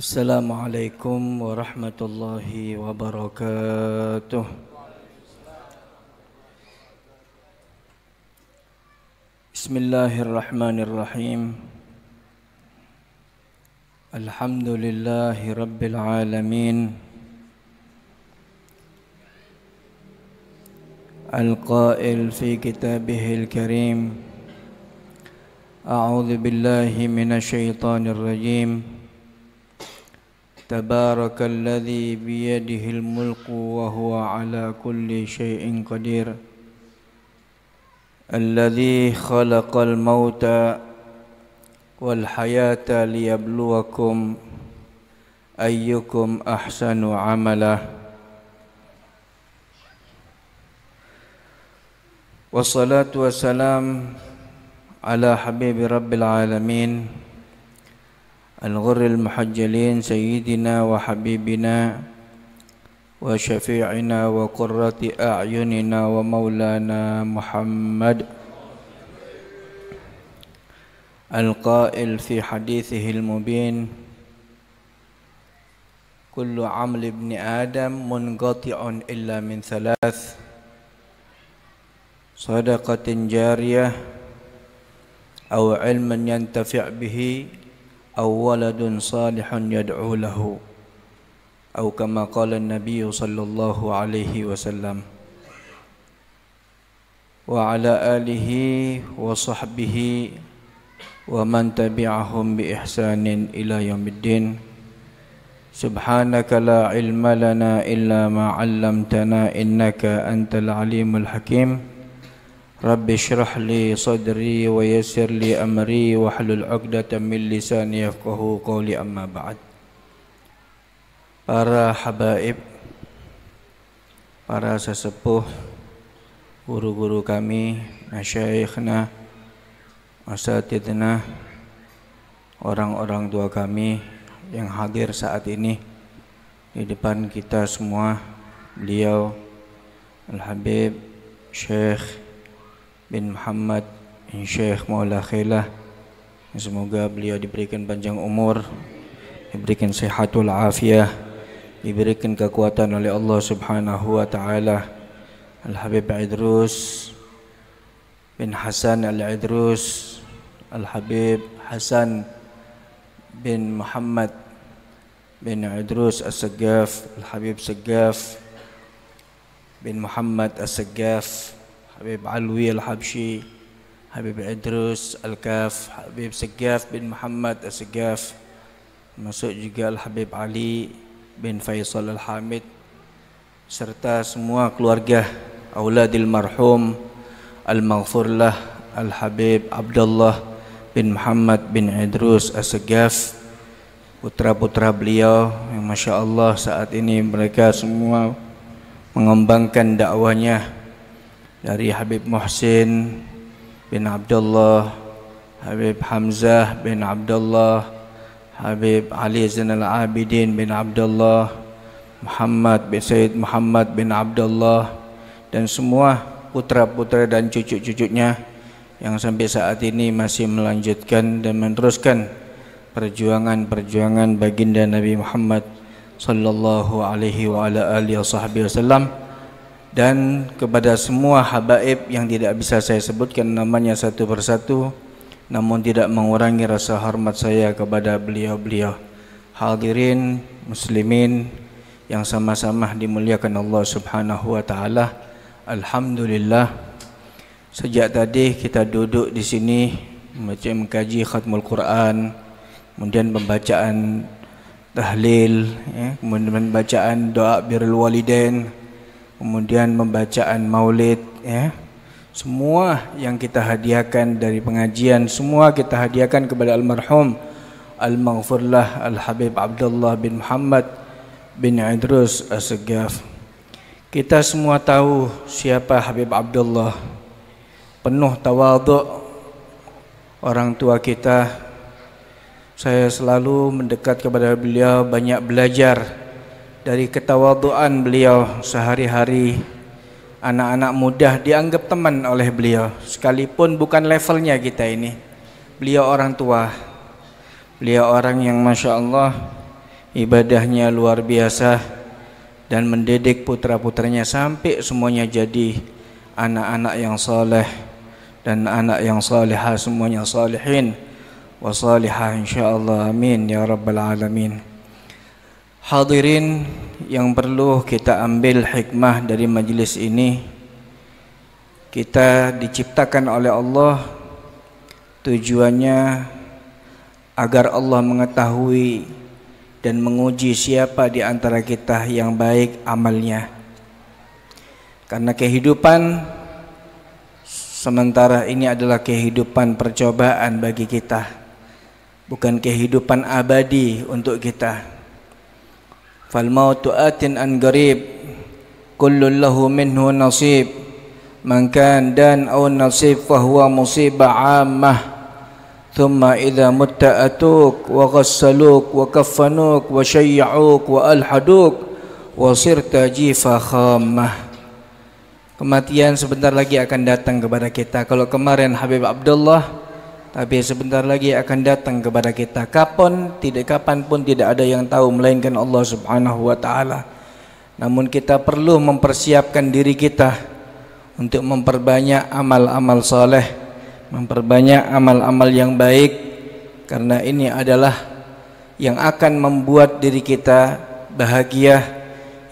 السلام عليكم ورحمة الله وبركاته بسم الله الرحمن الرحيم الحمد لله رب العالمين القائل في كتابه الكريم أعوذ بالله من الشيطان الرجيم تبارك الذي بيده الملك وهو على كل شيء قدير الذي خلق الموت والحياة ليبلوكم أيكم أحسن عملا والصلاة والسلام على حبيب رب العالمين الغر المحجلين سيدنا وحبيبنا وشفيعنا وقرة أعيننا ومولانا محمد القائل في حديثه المبين كل عمل ابن آدم منقطع إلا من ثلاث صدقة جارية أو علم ينتفع به أو ولد صالح يدعو له أو كما قال النبي صلى الله عليه وسلم وعلى آله وصحبه ومن تبعهم بإحسان إلى يوم الدين سبحانك لا علم لنا إلا ما علمتنا إنك أنت العليم الحكيم رب اشرح لي صدري ويسر لي أمري واحلل عقدة من لساني يفقه قولي أما بعد Para habaib, para sesepuh, guru-guru kami, nasyaikhna, asatidna, orang-orang tua kami yang hadir saat ini di depan kita semua, beliau Al-Habib Syekh bin Muhammad bin Syekh Maula Khailah semoga beliau diberikan panjang umur diberikan sihatul afiah diberikan kekuatan oleh Allah Subhanahu wa taala Al Habib Idrus bin Hasan Al Idrus Al Habib Hasan bin Muhammad bin Idrus As-Saggaf Al Habib Saggaf bin Muhammad As-Saggaf Habib Alwi al habshi Habib Idrus Al-Kaf, Habib Segaf bin Muhammad Al-Segaf, masuk juga Al-Habib Ali bin Faisal Al-Hamid, serta semua keluarga Auladil Marhum Al-Maghfurlah Al-Habib Abdullah bin Muhammad bin Idrus Al-Segaf, putra-putra beliau yang Masya Allah saat ini mereka semua mengembangkan dakwahnya dari Habib Muhsin bin Abdullah, Habib Hamzah bin Abdullah, Habib Ali Zainal Abidin bin Abdullah, Muhammad bin Said Muhammad bin Abdullah dan semua putra-putra dan cucu-cucunya yang sampai saat ini masih melanjutkan dan meneruskan perjuangan-perjuangan baginda Nabi Muhammad sallallahu alaihi wa ala alihi wasallam dan kepada semua habaib yang tidak bisa saya sebutkan namanya satu persatu namun tidak mengurangi rasa hormat saya kepada beliau-beliau hadirin muslimin yang sama-sama dimuliakan Allah Subhanahu wa taala alhamdulillah sejak tadi kita duduk di sini macam mengkaji khatmul Quran kemudian pembacaan tahlil ya, kemudian pembacaan doa birrul walidain kemudian pembacaan maulid ya semua yang kita hadiahkan dari pengajian semua kita hadiahkan kepada almarhum al habib Abdullah bin Muhammad bin Idrus as kita semua tahu siapa Habib Abdullah penuh tawaduk orang tua kita saya selalu mendekat kepada beliau banyak belajar dari ketawaduan beliau sehari-hari anak-anak muda dianggap teman oleh beliau sekalipun bukan levelnya kita ini beliau orang tua beliau orang yang Masya Allah ibadahnya luar biasa dan mendidik putra-putranya sampai semuanya jadi anak-anak yang soleh dan anak yang salihah semuanya salihin wa salihah insyaallah amin ya rabbal alamin Hadirin yang perlu kita ambil hikmah dari majlis ini Kita diciptakan oleh Allah Tujuannya agar Allah mengetahui dan menguji siapa di antara kita yang baik amalnya Karena kehidupan sementara ini adalah kehidupan percobaan bagi kita Bukan kehidupan abadi untuk kita فالموت آت أن قريب كل له منه نصيب من كان دان أو نصيب فهو مصيبة عامة ثم إذا مت أتوك وغسلوك وكفنوك وشيعوك وألحدوك وصرت جيفا خامة Kematian sebentar lagi akan datang kepada kita. Kalau kemarin Habib Abdullah tapi sebentar lagi akan datang kepada kita kapan tidak kapan pun tidak ada yang tahu melainkan Allah Subhanahu wa taala namun kita perlu mempersiapkan diri kita untuk memperbanyak amal-amal soleh memperbanyak amal-amal yang baik karena ini adalah yang akan membuat diri kita bahagia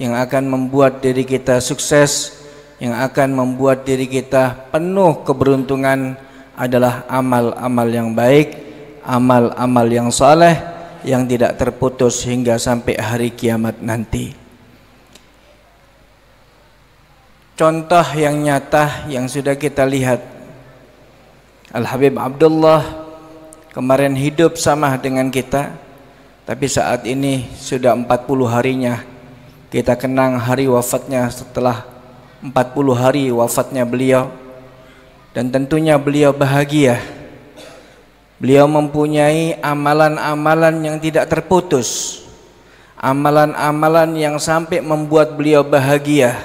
yang akan membuat diri kita sukses yang akan membuat diri kita penuh keberuntungan adalah amal-amal yang baik, amal-amal yang saleh yang tidak terputus hingga sampai hari kiamat nanti. Contoh yang nyata yang sudah kita lihat Al-Habib Abdullah kemarin hidup sama dengan kita tapi saat ini sudah 40 harinya kita kenang hari wafatnya setelah 40 hari wafatnya beliau dan tentunya beliau bahagia. Beliau mempunyai amalan-amalan yang tidak terputus. Amalan-amalan yang sampai membuat beliau bahagia.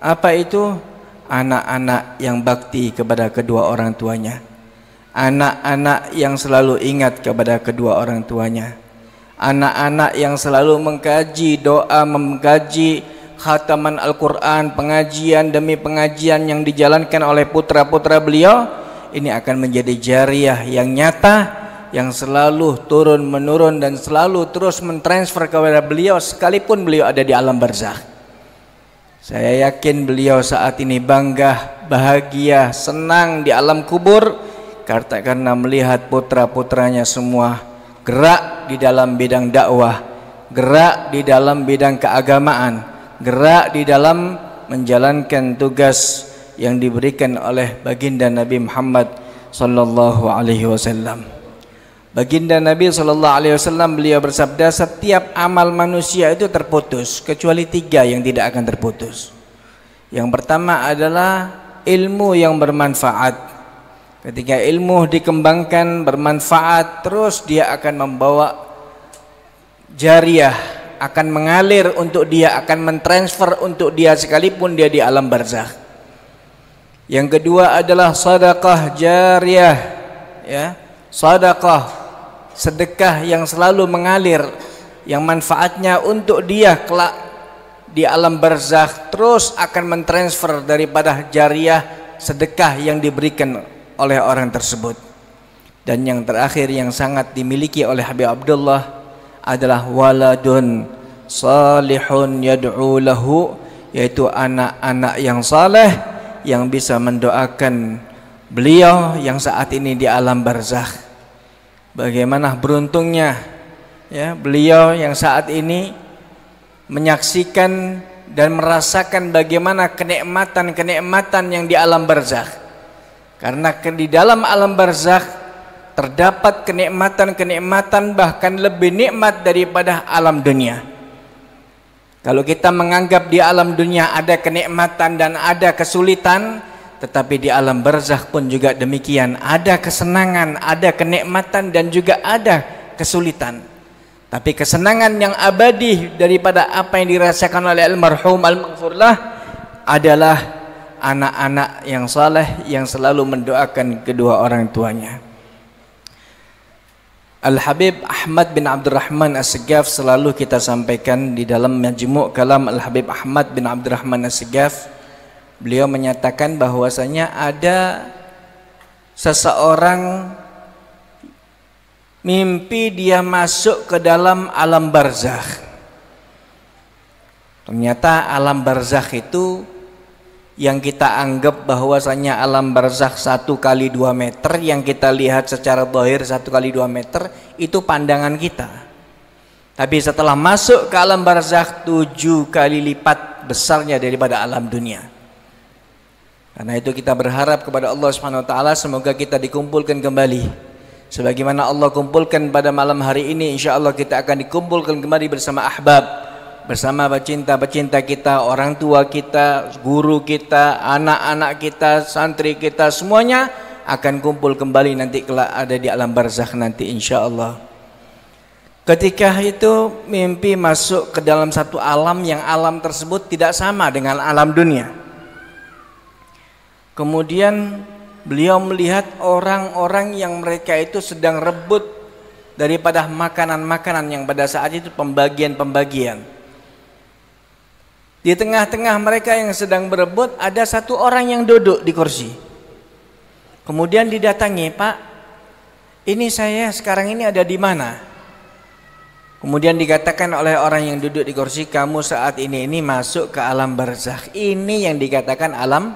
Apa itu? Anak-anak yang bakti kepada kedua orang tuanya. Anak-anak yang selalu ingat kepada kedua orang tuanya. Anak-anak yang selalu mengkaji doa, mengkaji khataman Al-Quran, pengajian demi pengajian yang dijalankan oleh putra-putra beliau ini akan menjadi jariah yang nyata yang selalu turun menurun dan selalu terus mentransfer kepada beliau sekalipun beliau ada di alam barzakh. Saya yakin beliau saat ini bangga, bahagia, senang di alam kubur karena melihat putra-putranya semua gerak di dalam bidang dakwah, gerak di dalam bidang keagamaan, gerak di dalam menjalankan tugas yang diberikan oleh baginda Nabi Muhammad sallallahu alaihi wasallam. Baginda Nabi sallallahu alaihi wasallam beliau bersabda setiap amal manusia itu terputus kecuali tiga yang tidak akan terputus. Yang pertama adalah ilmu yang bermanfaat. Ketika ilmu dikembangkan bermanfaat terus dia akan membawa jariah akan mengalir untuk dia akan mentransfer untuk dia sekalipun dia di alam barzakh yang kedua adalah sadaqah jariah ya sadaqah sedekah yang selalu mengalir yang manfaatnya untuk dia kelak di alam barzakh terus akan mentransfer daripada jariah sedekah yang diberikan oleh orang tersebut dan yang terakhir yang sangat dimiliki oleh Habib Abdullah adalah waladun salihun yad'u lahu yaitu anak-anak yang saleh yang bisa mendoakan beliau yang saat ini di alam barzakh. Bagaimana beruntungnya ya beliau yang saat ini menyaksikan dan merasakan bagaimana kenikmatan-kenikmatan yang di alam barzakh. Karena di dalam alam barzakh terdapat kenikmatan-kenikmatan bahkan lebih nikmat daripada alam dunia. Kalau kita menganggap di alam dunia ada kenikmatan dan ada kesulitan, tetapi di alam barzakh pun juga demikian, ada kesenangan, ada kenikmatan dan juga ada kesulitan. Tapi kesenangan yang abadi daripada apa yang dirasakan oleh almarhum al-maghfurlah adalah anak-anak yang saleh yang selalu mendoakan kedua orang tuanya. Al-Habib Ahmad bin Abdurrahman As-Segaf selalu kita sampaikan di dalam majmuk kalam Al-Habib Ahmad bin Abdurrahman As-Segaf beliau menyatakan bahwasanya ada seseorang mimpi dia masuk ke dalam alam barzakh ternyata alam barzakh itu yang kita anggap bahwasanya alam barzakh satu kali dua meter yang kita lihat secara dohir satu kali dua meter itu pandangan kita tapi setelah masuk ke alam barzakh tujuh kali lipat besarnya daripada alam dunia karena itu kita berharap kepada Allah Subhanahu wa taala semoga kita dikumpulkan kembali sebagaimana Allah kumpulkan pada malam hari ini insya Allah kita akan dikumpulkan kembali bersama ahbab bersama pecinta-pecinta kita, orang tua kita, guru kita, anak-anak kita, santri kita, semuanya akan kumpul kembali nanti kelak ada di alam barzakh nanti insya Allah. Ketika itu mimpi masuk ke dalam satu alam yang alam tersebut tidak sama dengan alam dunia. Kemudian beliau melihat orang-orang yang mereka itu sedang rebut daripada makanan-makanan yang pada saat itu pembagian-pembagian di tengah-tengah mereka yang sedang berebut ada satu orang yang duduk di kursi. Kemudian didatangi, "Pak, ini saya sekarang ini ada di mana?" Kemudian dikatakan oleh orang yang duduk di kursi, "Kamu saat ini ini masuk ke alam barzakh." Ini yang dikatakan alam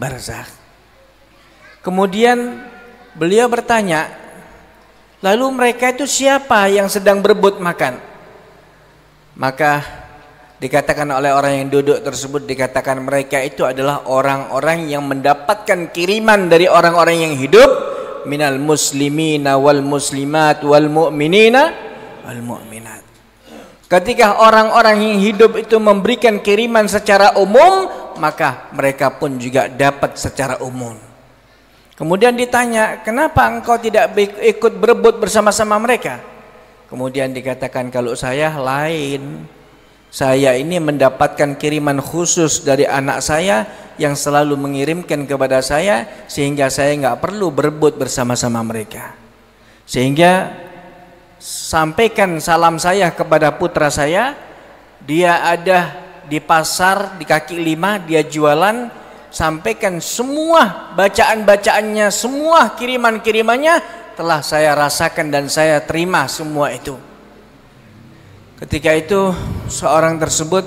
barzakh. Kemudian beliau bertanya, "Lalu mereka itu siapa yang sedang berebut makan?" Maka Dikatakan oleh orang yang duduk tersebut dikatakan mereka itu adalah orang-orang yang mendapatkan kiriman dari orang-orang yang hidup minal muslimina wal muslimat wal mu'minina wal mu'minat. Ketika orang-orang yang hidup itu memberikan kiriman secara umum, maka mereka pun juga dapat secara umum. Kemudian ditanya, kenapa engkau tidak ikut berebut bersama-sama mereka? Kemudian dikatakan kalau saya lain, saya ini mendapatkan kiriman khusus dari anak saya yang selalu mengirimkan kepada saya sehingga saya nggak perlu berebut bersama-sama mereka. Sehingga sampaikan salam saya kepada putra saya, dia ada di pasar di kaki lima, dia jualan, sampaikan semua bacaan-bacaannya, semua kiriman-kirimannya telah saya rasakan dan saya terima semua itu. Ketika itu seorang tersebut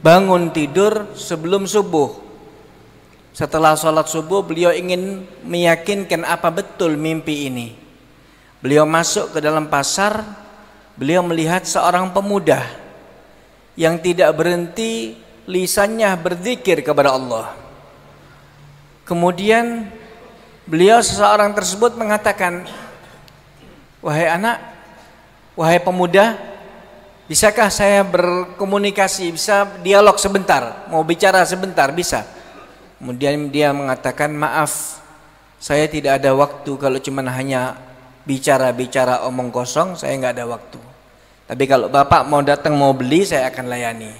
bangun tidur sebelum subuh. Setelah sholat subuh beliau ingin meyakinkan apa betul mimpi ini. Beliau masuk ke dalam pasar, beliau melihat seorang pemuda yang tidak berhenti lisannya berzikir kepada Allah. Kemudian beliau seseorang tersebut mengatakan, "Wahai anak, wahai pemuda, Bisakah saya berkomunikasi, bisa dialog sebentar, mau bicara sebentar, bisa. Kemudian dia mengatakan, maaf, saya tidak ada waktu kalau cuma hanya bicara-bicara omong kosong, saya nggak ada waktu. Tapi kalau bapak mau datang mau beli, saya akan layani.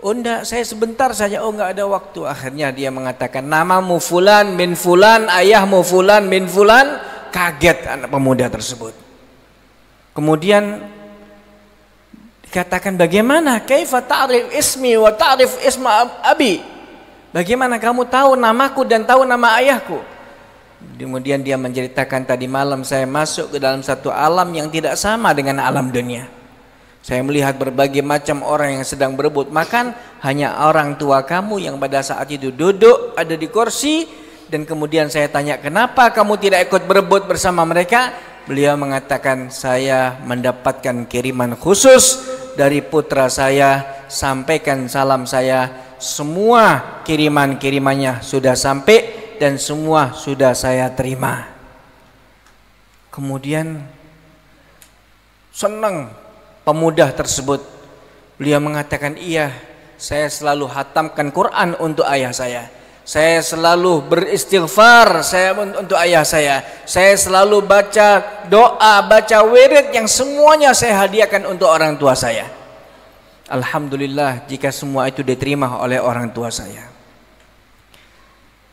Oh enggak, saya sebentar saja, oh nggak ada waktu. Akhirnya dia mengatakan, namamu fulan bin fulan, ayahmu fulan bin fulan, kaget anak pemuda tersebut. Kemudian Katakan bagaimana kaifa ta'rif ismi wa ta'rif isma abi? Bagaimana kamu tahu namaku dan tahu nama ayahku? Kemudian dia menceritakan tadi malam saya masuk ke dalam satu alam yang tidak sama dengan alam dunia. Saya melihat berbagai macam orang yang sedang berebut makan, hanya orang tua kamu yang pada saat itu duduk ada di kursi dan kemudian saya tanya kenapa kamu tidak ikut berebut bersama mereka? beliau mengatakan saya mendapatkan kiriman khusus dari putra saya sampaikan salam saya semua kiriman-kirimannya sudah sampai dan semua sudah saya terima kemudian senang pemuda tersebut beliau mengatakan iya saya selalu hatamkan Quran untuk ayah saya saya selalu beristighfar saya untuk ayah saya. Saya selalu baca doa, baca wirid yang semuanya saya hadiahkan untuk orang tua saya. Alhamdulillah jika semua itu diterima oleh orang tua saya.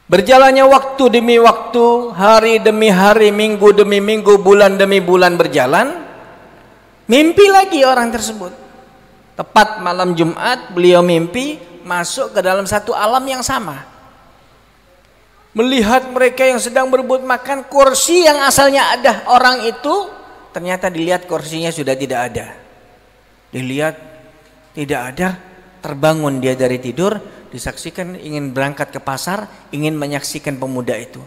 Berjalannya waktu demi waktu, hari demi hari, minggu demi minggu, bulan demi bulan berjalan. Mimpi lagi orang tersebut. Tepat malam Jumat beliau mimpi masuk ke dalam satu alam yang sama melihat mereka yang sedang berebut makan kursi yang asalnya ada orang itu ternyata dilihat kursinya sudah tidak ada dilihat tidak ada terbangun dia dari tidur disaksikan ingin berangkat ke pasar ingin menyaksikan pemuda itu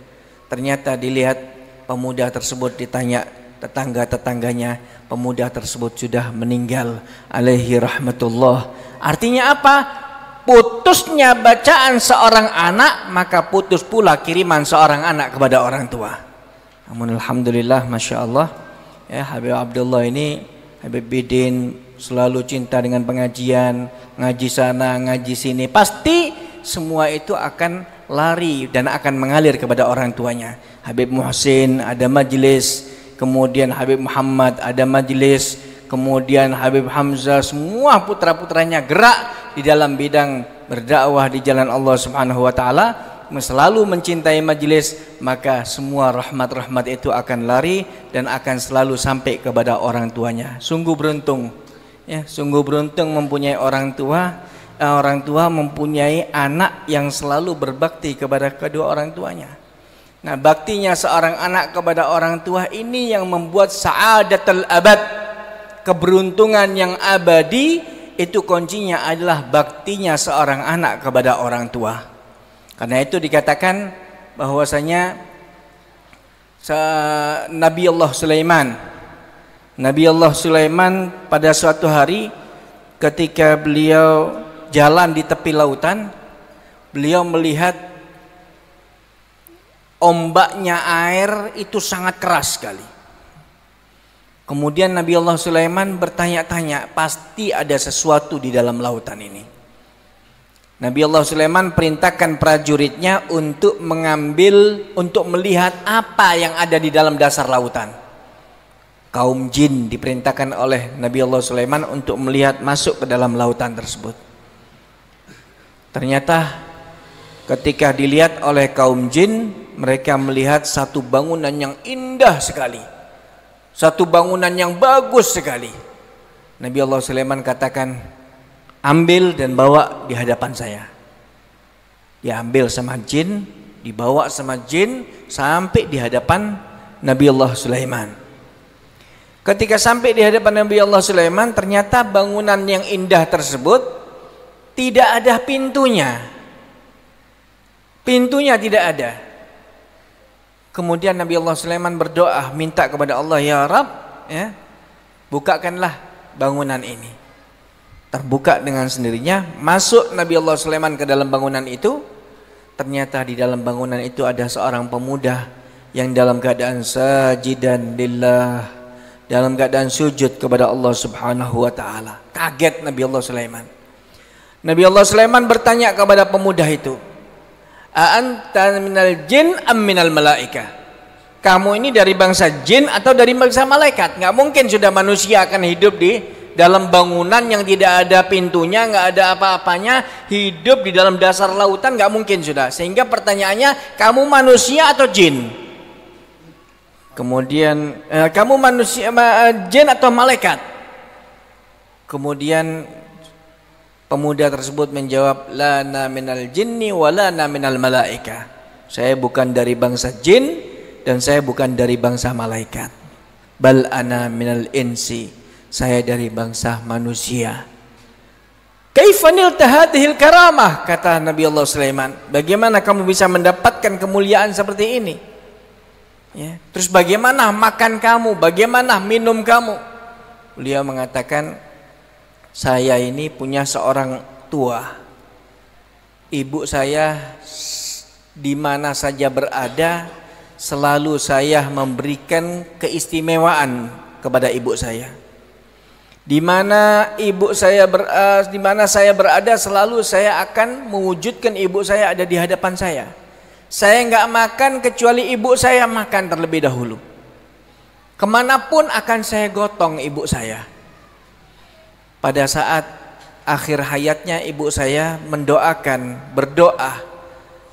ternyata dilihat pemuda tersebut ditanya tetangga-tetangganya pemuda tersebut sudah meninggal alaihi rahmatullah artinya apa putusnya bacaan seorang anak maka putus pula kiriman seorang anak kepada orang tua namun Alhamdulillah Masya Allah ya, Habib Abdullah ini Habib Bidin selalu cinta dengan pengajian ngaji sana ngaji sini pasti semua itu akan lari dan akan mengalir kepada orang tuanya Habib Muhsin ada majelis kemudian Habib Muhammad ada majelis kemudian Habib Hamzah semua putra-putranya gerak di dalam bidang berdakwah di jalan Allah Subhanahu wa taala selalu mencintai majelis maka semua rahmat-rahmat itu akan lari dan akan selalu sampai kepada orang tuanya sungguh beruntung ya sungguh beruntung mempunyai orang tua eh, orang tua mempunyai anak yang selalu berbakti kepada kedua orang tuanya nah baktinya seorang anak kepada orang tua ini yang membuat saadatul abad keberuntungan yang abadi itu kuncinya adalah baktinya seorang anak kepada orang tua. Karena itu dikatakan bahwasanya Nabi Allah Sulaiman Nabi Allah Sulaiman pada suatu hari ketika beliau jalan di tepi lautan beliau melihat ombaknya air itu sangat keras sekali Kemudian Nabi Allah Sulaiman bertanya-tanya, pasti ada sesuatu di dalam lautan ini. Nabi Allah Sulaiman perintahkan prajuritnya untuk mengambil, untuk melihat apa yang ada di dalam dasar lautan. Kaum jin diperintahkan oleh Nabi Allah Sulaiman untuk melihat masuk ke dalam lautan tersebut. Ternyata ketika dilihat oleh kaum jin, mereka melihat satu bangunan yang indah sekali satu bangunan yang bagus sekali. Nabi Allah Sulaiman katakan, ambil dan bawa di hadapan saya. Diambil sama jin, dibawa sama jin sampai di hadapan Nabi Allah Sulaiman. Ketika sampai di hadapan Nabi Allah Sulaiman, ternyata bangunan yang indah tersebut tidak ada pintunya. Pintunya tidak ada. Kemudian Nabi Allah Sulaiman berdoa minta kepada Allah ya Rab ya bukakanlah bangunan ini. Terbuka dengan sendirinya masuk Nabi Allah Sulaiman ke dalam bangunan itu. Ternyata di dalam bangunan itu ada seorang pemuda yang dalam keadaan sajidan lillah dalam keadaan sujud kepada Allah Subhanahu wa taala. Kaget Nabi Allah Sulaiman. Nabi Allah Sulaiman bertanya kepada pemuda itu, Anta minal jin am minal malaika? Kamu ini dari bangsa jin atau dari bangsa malaikat? Nggak mungkin sudah manusia akan hidup di dalam bangunan yang tidak ada pintunya, nggak ada apa-apanya, hidup di dalam dasar lautan nggak mungkin sudah. Sehingga pertanyaannya, kamu manusia atau jin? Kemudian eh, kamu manusia ma, eh, jin atau malaikat? Kemudian Pemuda tersebut menjawab, Lana minal jinni wa lana minal malaika. Saya bukan dari bangsa jin dan saya bukan dari bangsa malaikat. Bal ana minal insi. Saya dari bangsa manusia. Kaifanil tahadihil karamah, kata Nabi Allah Sulaiman. Bagaimana kamu bisa mendapatkan kemuliaan seperti ini? Ya. Terus bagaimana makan kamu? Bagaimana minum kamu? Beliau mengatakan, saya ini punya seorang tua. Ibu saya di mana saja berada selalu saya memberikan keistimewaan kepada ibu saya. Di mana ibu saya ber, uh, di mana saya berada selalu saya akan mewujudkan ibu saya ada di hadapan saya. Saya nggak makan kecuali ibu saya makan terlebih dahulu. Kemanapun akan saya gotong ibu saya pada saat akhir hayatnya ibu saya mendoakan berdoa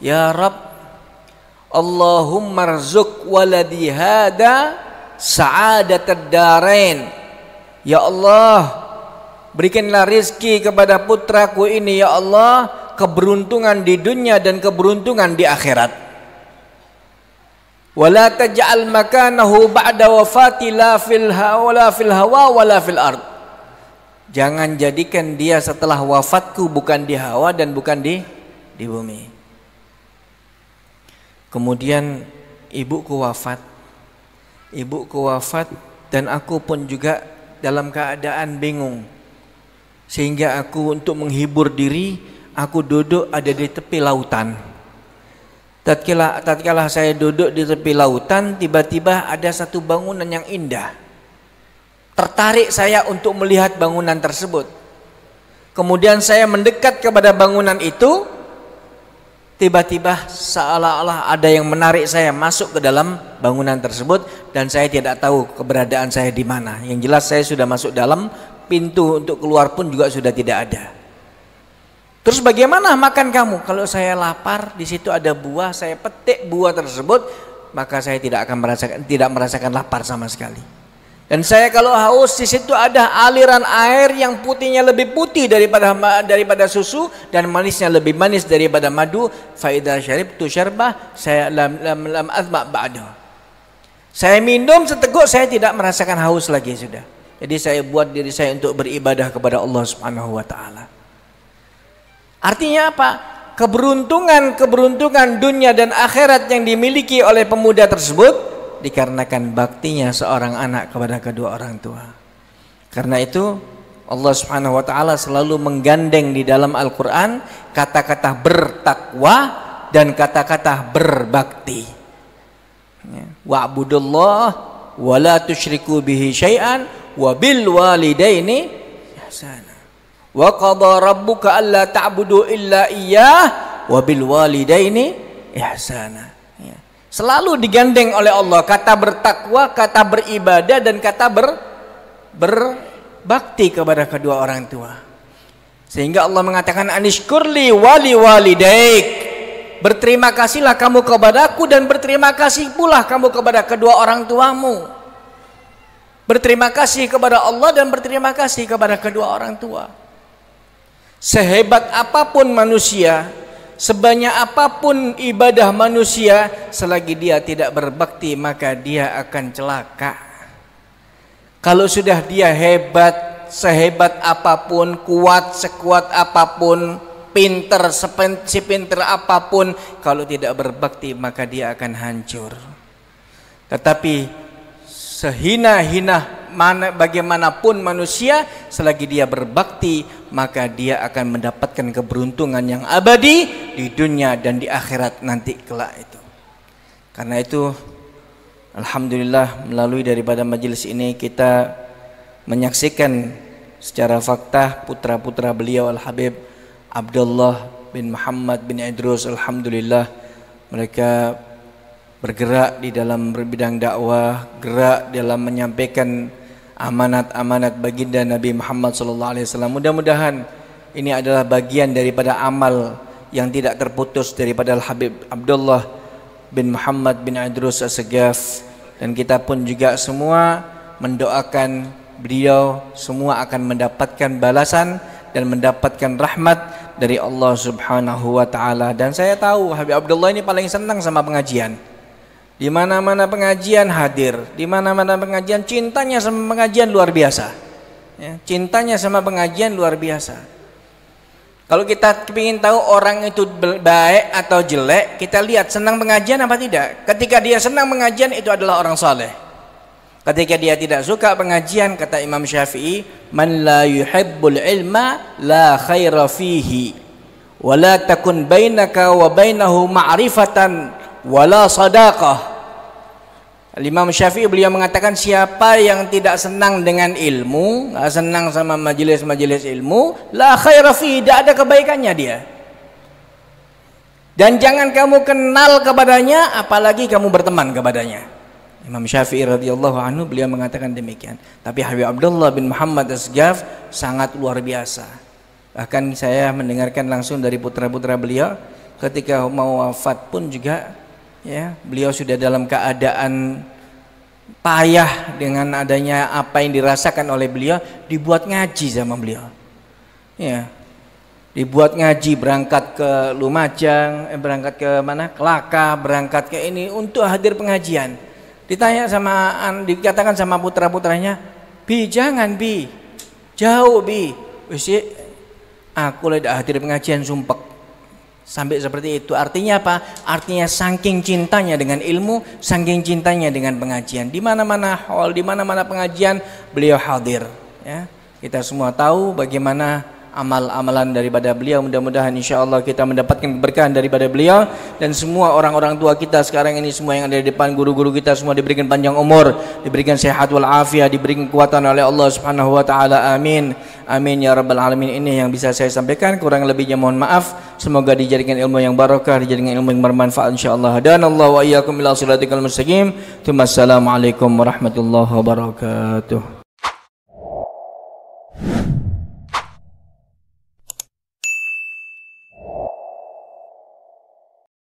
ya Rab Allahumma rzuk waladi hada sa'adat darain ya Allah berikanlah rizki kepada putraku ini ya Allah keberuntungan di dunia dan keberuntungan di akhirat wala taj'al makanahu ba'da wafati la fil hawa la fil hawa wala fil Jangan jadikan dia setelah wafatku bukan di hawa dan bukan di di bumi. Kemudian ibuku wafat. Ibuku wafat dan aku pun juga dalam keadaan bingung. Sehingga aku untuk menghibur diri, aku duduk ada di tepi lautan. Tatkala tatkala saya duduk di tepi lautan, tiba-tiba ada satu bangunan yang indah tertarik saya untuk melihat bangunan tersebut. Kemudian saya mendekat kepada bangunan itu, tiba-tiba seolah-olah ada yang menarik saya masuk ke dalam bangunan tersebut dan saya tidak tahu keberadaan saya di mana. Yang jelas saya sudah masuk dalam pintu untuk keluar pun juga sudah tidak ada. Terus bagaimana makan kamu? Kalau saya lapar, di situ ada buah, saya petik buah tersebut, maka saya tidak akan merasakan tidak merasakan lapar sama sekali. Dan saya kalau haus di situ ada aliran air yang putihnya lebih putih daripada daripada susu dan manisnya lebih manis daripada madu. Faidah syarib tu syarbah saya lam lam lam azma ba'du. Saya minum seteguk saya tidak merasakan haus lagi sudah. Jadi saya buat diri saya untuk beribadah kepada Allah Subhanahu wa taala. Artinya apa? Keberuntungan-keberuntungan dunia dan akhirat yang dimiliki oleh pemuda tersebut dikarenakan baktinya seorang anak kepada kedua orang tua. Karena itu Allah Subhanahu wa taala selalu menggandeng di dalam Al-Qur'an kata-kata bertakwa dan kata-kata berbakti. wa ya, Wa'budullah wa la tusyriku bihi syai'an wa bil walidaini ihsana. Wa qadha rabbuka alla ta'budu illa iyyah wa bil walidaini ihsana. Selalu digandeng oleh Allah kata bertakwa, kata beribadah dan kata ber berbakti kepada kedua orang tua. Sehingga Allah mengatakan anishkurli wali walidaik. Berterima kasihlah kamu kepadaku dan berterima kasih pula kamu kepada kedua orang tuamu. Berterima kasih kepada Allah dan berterima kasih kepada kedua orang tua. Sehebat apapun manusia, Sebanyak apapun ibadah manusia, selagi dia tidak berbakti, maka dia akan celaka. Kalau sudah dia hebat, sehebat apapun, kuat sekuat apapun, pinter sepinter apapun, kalau tidak berbakti, maka dia akan hancur. Tetapi sehina-hina mana bagaimanapun manusia selagi dia berbakti maka dia akan mendapatkan keberuntungan yang abadi di dunia dan di akhirat nanti kelak itu. Karena itu alhamdulillah melalui daripada majelis ini kita menyaksikan secara fakta putra-putra beliau Al Habib Abdullah bin Muhammad bin Idrus alhamdulillah mereka bergerak di dalam bidang dakwah, gerak dalam menyampaikan amanat-amanat baginda Nabi Muhammad SAW. Mudah-mudahan ini adalah bagian daripada amal yang tidak terputus daripada Al Habib Abdullah bin Muhammad bin Idrus As-Segaf dan kita pun juga semua mendoakan beliau semua akan mendapatkan balasan dan mendapatkan rahmat dari Allah Subhanahu wa taala dan saya tahu Habib Abdullah ini paling senang sama pengajian. Di mana-mana pengajian hadir, di mana-mana pengajian cintanya sama pengajian luar biasa. Ya, cintanya sama pengajian luar biasa. Kalau kita ingin tahu orang itu baik atau jelek, kita lihat senang pengajian apa tidak. Ketika dia senang pengajian itu adalah orang soleh. Ketika dia tidak suka pengajian, kata Imam Syafi'i, "Man la yuhibbul ilma la khaira fihi." Wala takun bainaka wa bainahu ma'rifatan wala sadaqah. Imam Syafi'i beliau mengatakan siapa yang tidak senang dengan ilmu, tidak senang sama majelis-majelis ilmu, la khaira fi, tidak ada kebaikannya dia. Dan jangan kamu kenal kepadanya apalagi kamu berteman kepadanya. Imam Syafi'i radhiyallahu anhu beliau mengatakan demikian. Tapi Habib Abdullah bin Muhammad Asgaf sangat luar biasa. Bahkan saya mendengarkan langsung dari putra-putra beliau ketika mau wafat pun juga ya beliau sudah dalam keadaan payah dengan adanya apa yang dirasakan oleh beliau dibuat ngaji sama beliau ya dibuat ngaji berangkat ke Lumajang eh, berangkat ke mana Kelaka berangkat ke ini untuk hadir pengajian ditanya sama dikatakan sama putra putranya bi jangan bi jauh bi Wisi, aku tidak hadir pengajian sumpek Sampai seperti itu. Artinya apa? Artinya saking cintanya dengan ilmu, saking cintanya dengan pengajian. Di mana-mana hall, di mana-mana pengajian, beliau hadir. Ya, kita semua tahu bagaimana amal-amalan daripada beliau mudah-mudahan insya Allah kita mendapatkan keberkahan daripada beliau dan semua orang-orang tua kita sekarang ini semua yang ada di depan guru-guru kita semua diberikan panjang umur diberikan sehat wal diberikan kekuatan oleh Allah subhanahu wa ta'ala amin amin ya rabbal alamin ini yang bisa saya sampaikan kurang lebihnya mohon maaf semoga dijadikan ilmu yang barokah dijadikan ilmu yang bermanfaat insya Allah dan Allah wa iyyakum ila siratikal mustaqim assalamualaikum warahmatullahi wabarakatuh